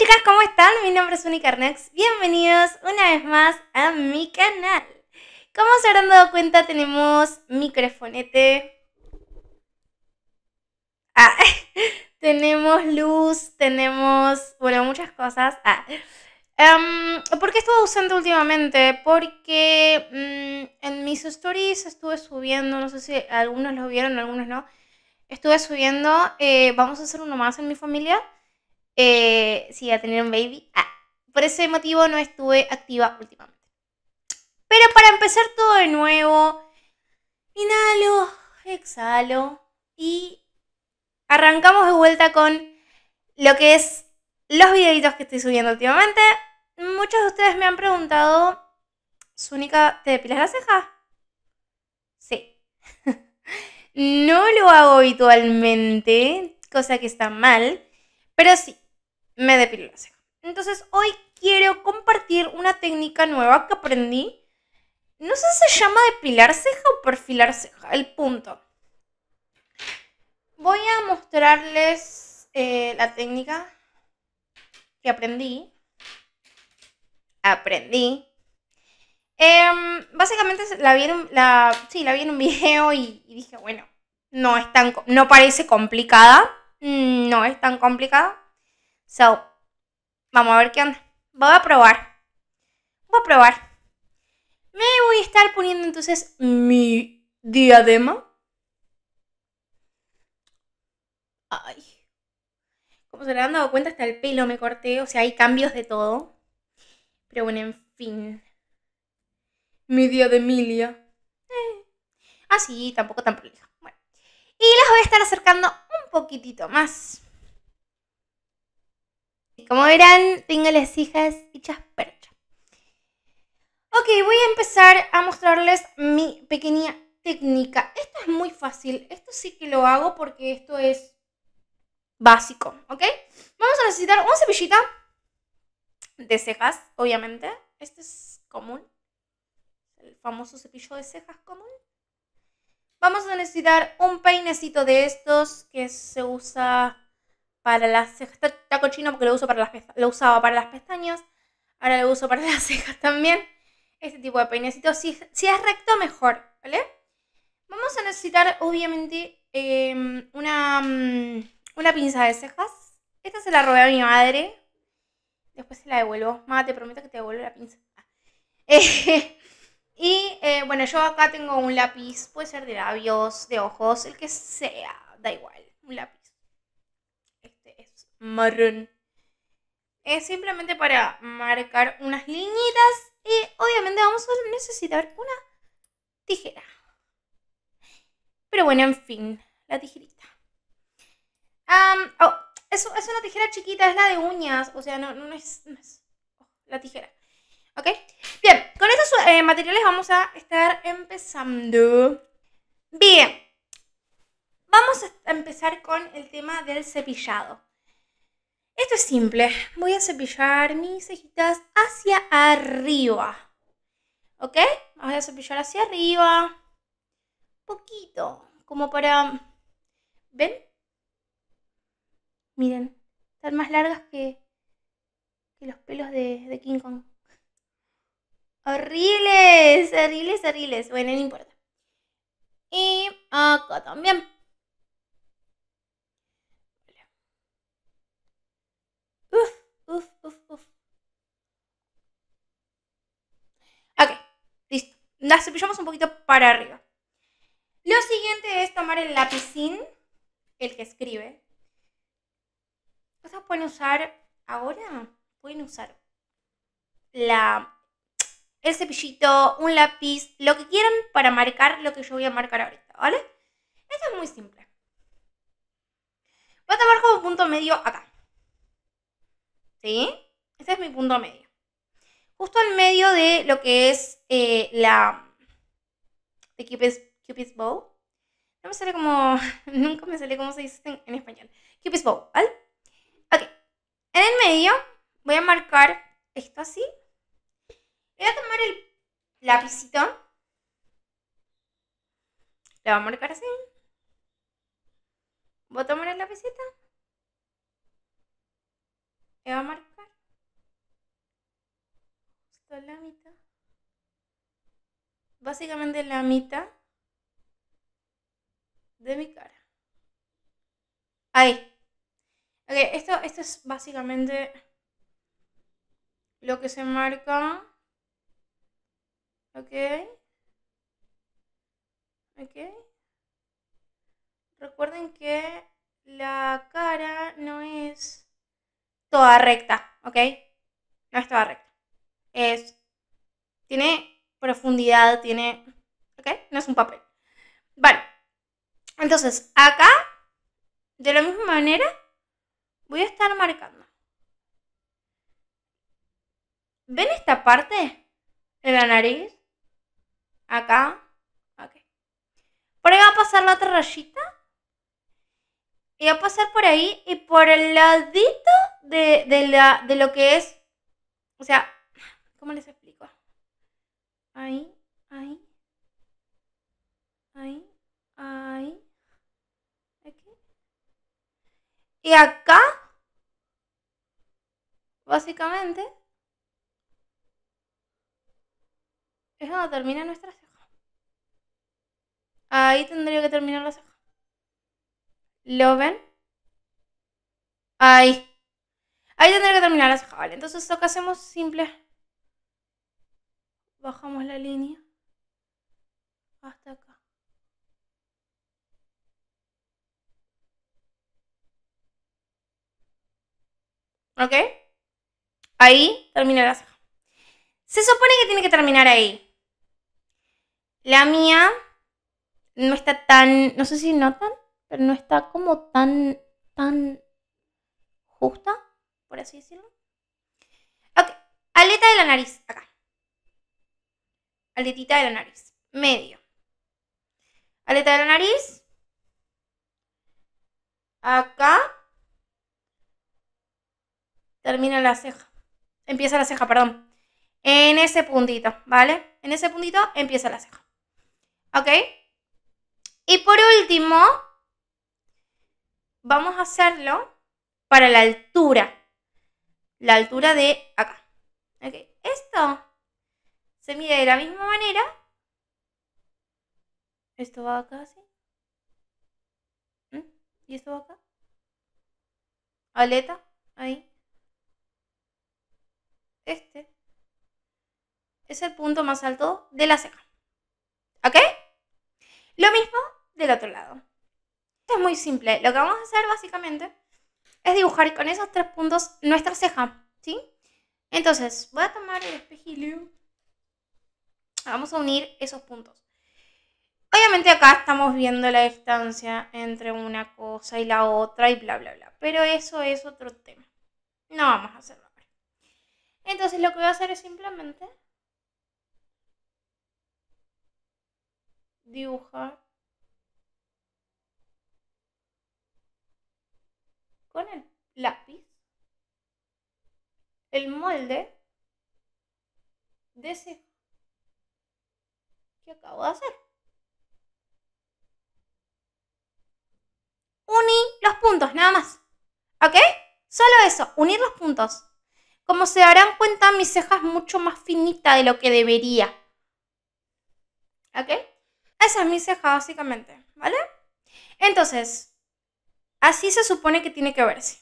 chicas, ¿cómo están? Mi nombre es Unicarnex. Bienvenidos una vez más a mi canal. Como se habrán dado cuenta, tenemos microfonete. Ah, tenemos luz, tenemos, bueno, muchas cosas. Ah, em, ¿Por qué estuve ausente últimamente? Porque mm, en mis stories estuve subiendo, no sé si algunos lo vieron, algunos no. Estuve subiendo, eh, vamos a hacer uno más en mi familia. Eh, si a tener un baby. Ah, por ese motivo no estuve activa últimamente. Pero para empezar todo de nuevo, inhalo, exhalo y arrancamos de vuelta con lo que es los videitos que estoy subiendo últimamente. Muchos de ustedes me han preguntado, ¿Súnica, ¿te depilas la ceja? Sí. no lo hago habitualmente, cosa que está mal, pero sí me depilo la ceja. Entonces hoy quiero compartir una técnica nueva que aprendí. No sé si se llama depilar ceja o perfilar ceja, el punto. Voy a mostrarles eh, la técnica que aprendí. Aprendí. Em, básicamente la vi, en, un, la vi un video y, y dije, bueno, no, es tan, no parece complicada. Mm, no es tan complicada. So, vamos a ver qué onda. Voy a probar. Voy a probar. Me voy a estar poniendo entonces mi diadema. Ay. Como se le han dado cuenta, hasta el pelo me corté. O sea, hay cambios de todo. Pero bueno, en fin. Mi de Eh. Así, ah, tampoco tan prolija. Bueno. Y las voy a estar acercando un poquitito más como verán, tengo las hijas hechas percha. Ok, voy a empezar a mostrarles mi pequeña técnica. Esto es muy fácil. Esto sí que lo hago porque esto es básico, ¿ok? Vamos a necesitar una cepillita de cejas, obviamente. Este es común. El famoso cepillo de cejas común. Vamos a necesitar un peinecito de estos que se usa para las cejas. Está, cochino porque lo, uso para las, lo usaba para las pestañas. Ahora lo uso para las cejas también. Este tipo de peinecito. Si, si es recto, mejor, ¿vale? Vamos a necesitar, obviamente, em, una, mm, una pinza de cejas. Esta se la robé a mi madre. Después se la devuelvo. Mamá, te prometo que te devuelvo la pinza. y eh, bueno, yo acá tengo un lápiz. Puede ser de labios, de ojos, el que sea. Da igual. Un lápiz marrón. Es simplemente para marcar unas líneas y obviamente vamos a necesitar una tijera. Pero bueno, en fin, la tijerita. Oh, es, una tijera chiquita, es la de uñas, o sea, no, no es, oh, la tijera. ¿Ok? Bien, con estos eh, materiales vamos a estar empezando. Bien, vamos a empezar con el tema del cepillado. Esto es simple. Voy a cepillar mis cejitas hacia arriba. ¿Ok? voy a cepillar hacia arriba. Un poquito. Como para... ¿Ven? Miren. Están más largas que, que los pelos de, de King Kong. Horribles, horribles, horribles. Bueno, no importa. Y acá también. Uf, Ok, listo. La cepillamos un poquito para arriba. Lo siguiente es tomar el lapicín, el que escribe. Ustedes pueden usar ahora, pueden usar la, el cepillito, un lápiz, lo que quieran para marcar lo que yo voy a marcar ahorita, ¿vale? Esto es muy simple. Voy a tomar como punto medio acá. ¿sí? Este es mi punto medio. Justo al medio de lo que es eh, la... de Cupid's, Bow. No me sale como... Nunca me sale como se dice en, español. Cupid's Bow, ¿vale? Ok. En el medio voy a marcar esto así. Voy a tomar el lapicito. Le voy a marcar así. Voy a tomar el lápizito va a marcar la mitad. Básicamente la mitad de mi cara. Ahí. Ok, esto, esto es básicamente lo que se marca. Ok. Ok. Recuerden que la cara no es toda recta, ¿ok? No es toda recta. Es, tiene profundidad, tiene, ¿ok? No es un papel. Vale. Entonces, acá, de la misma manera, voy a estar marcando. ¿Ven esta parte de la nariz? Acá. Ok. Por ahí va a pasar la otra rayita. Y va a pasar por ahí y por el ladito de, de, la, de lo que es, o sea, ¿cómo les explico? Ahí, ahí, ahí, ahí, aquí. Y acá, básicamente, es donde termina nuestra ceja. Ahí tendría que terminar la ceja. ¿Lo ven? Ahí. Ahí tendré que terminar la ceja, vale. Entonces lo que hacemos es simple. Bajamos la línea. Hasta acá. ¿Ok? Ahí termina la ceja. Se supone que tiene que terminar ahí. La mía no está tan, no sé si notan, pero no está como tan, tan justa por así decirlo. Ok, aleta de la nariz, acá. Aletita de la nariz, medio. Aleta de la nariz. Acá. Termina la ceja. Empieza la ceja, perdón. En ese puntito, ¿vale? En ese puntito empieza la ceja. ¿Ok? Y por último, vamos a hacerlo para la altura la altura de acá. Esto se mide de la misma manera. Esto va acá así. ¿Mm? ¿Y esto va acá? Aleta, ahí. Este es el punto más alto de la seca, ¿Ok? Lo mismo del otro lado. Esto es muy simple. Lo que vamos a hacer básicamente es dibujar con esos tres puntos nuestra ceja, ¿sí? Entonces, voy a tomar el espejilio. Vamos a unir esos puntos. Obviamente acá estamos viendo la distancia entre una cosa y la otra y bla, bla, bla. Pero eso es otro tema. No vamos a hacerlo ahora. Entonces lo que voy a hacer es simplemente dibujar con el lápiz el molde de ese que acabo de hacer. Uní los puntos, nada más. ¿Ok? Solo eso, unir los puntos. Como se darán cuenta, mi ceja es mucho más finita de lo que debería. ¿Ok? Esa es mi ceja, básicamente. ¿Vale? Entonces, Así se supone que tiene que verse.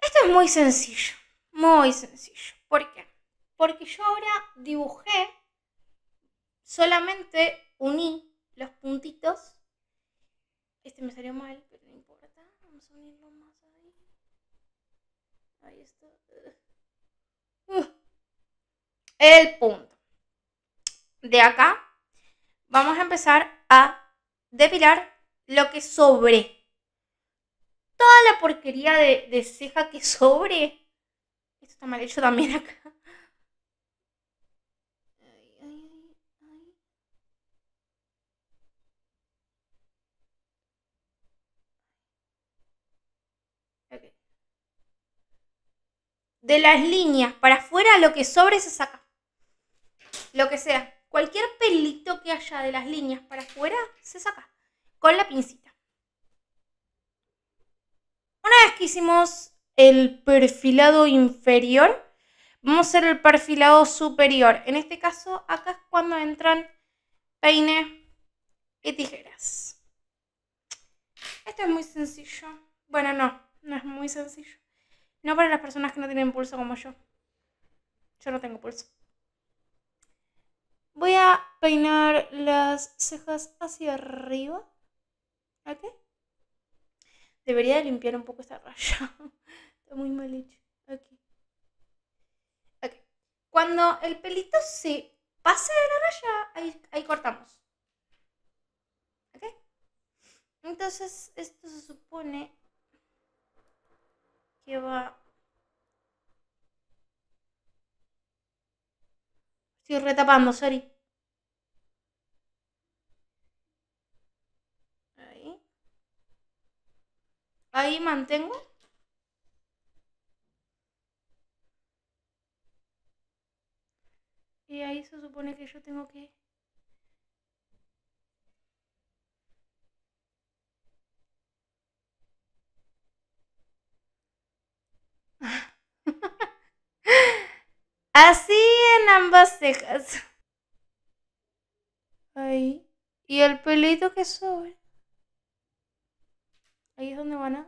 Esto es muy sencillo, muy sencillo. ¿Por qué? Porque yo ahora dibujé, solamente uní los puntitos. Este me salió mal, pero no importa. Vamos a unirlo más ahí. Ahí está. Uh. El punto. De acá vamos a empezar a depilar lo que sobre. Toda la porquería de, ceja que sobre. Esto está mal hecho también acá. de las líneas para afuera, lo que sobre se saca. Lo que sea. Cualquier pelito que haya de las líneas para afuera, se saca con la pincita. Una vez que hicimos el perfilado inferior, vamos a hacer el perfilado superior. En este caso, acá es cuando entran peine y tijeras. Esto es muy sencillo. Bueno, no, no es muy sencillo. No para las personas que no tienen pulso como yo. Yo no tengo pulso. Voy a peinar las cejas hacia arriba. ¿Ok? Debería de limpiar un poco esta raya. Está muy mal hecho. Okay. Cuando el pelito se pase de la raya, ahí, ahí cortamos. ¿Ok? Entonces, esto se supone que va... Estoy retapando, sorry. mantengo? Y ahí se supone que yo tengo que... Así en ambas cejas. Ahí. Y el pelito que sube. Ahí es donde van a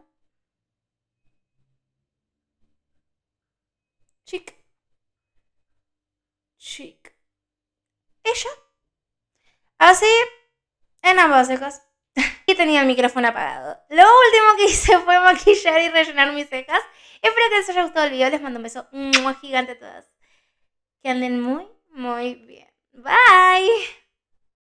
Así, en ambos cejas y tenía el micrófono apagado. Lo último que hice fue maquillar y rellenar mis cejas. Espero que les haya gustado el video. Les mando un beso gigante a todas. Que anden muy, muy bien. Bye.